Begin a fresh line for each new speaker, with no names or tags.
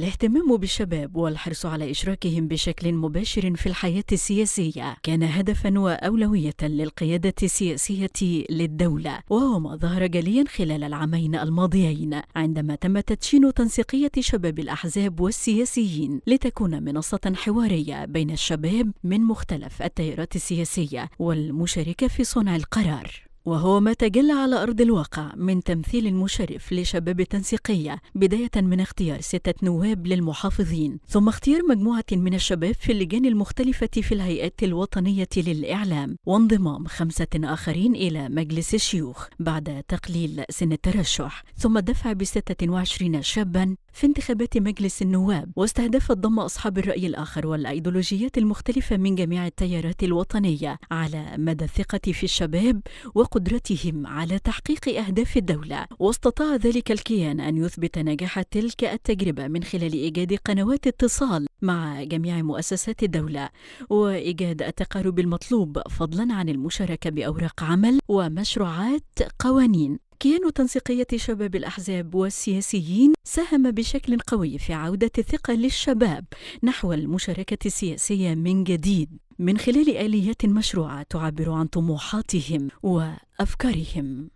الاهتمام بالشباب والحرص على إشراكهم بشكل مباشر في الحياة السياسية كان هدفا وأولوية للقيادة السياسية للدولة وهو ما ظهر جليا خلال العامين الماضيين عندما تم تدشين تنسيقية شباب الأحزاب والسياسيين لتكون منصة حوارية بين الشباب من مختلف التيارات السياسية والمشاركة في صنع القرار وهو ما تجلى على أرض الواقع من تمثيل مشرف لشباب التنسيقية بداية من اختيار ستة نواب للمحافظين ثم اختيار مجموعة من الشباب في اللجان المختلفة في الهيئات الوطنية للإعلام وانضمام خمسة آخرين إلى مجلس الشيوخ بعد تقليل سن الترشح ثم الدفع ب 26 شابا في انتخابات مجلس النواب واستهدف ضم أصحاب الرأي الآخر والأيديولوجيات المختلفة من جميع التيارات الوطنية على مدى الثقة في الشباب و قدرتهم على تحقيق أهداف الدولة واستطاع ذلك الكيان أن يثبت نجاح تلك التجربة من خلال إيجاد قنوات اتصال مع جميع مؤسسات الدولة وإيجاد التقارب المطلوب فضلا عن المشاركة بأوراق عمل ومشروعات قوانين كيان تنسيقية شباب الأحزاب والسياسيين ساهم بشكل قوي في عودة الثقة للشباب نحو المشاركة السياسية من جديد من خلال آليات مشروعة تعبر عن طموحاتهم وأفكارهم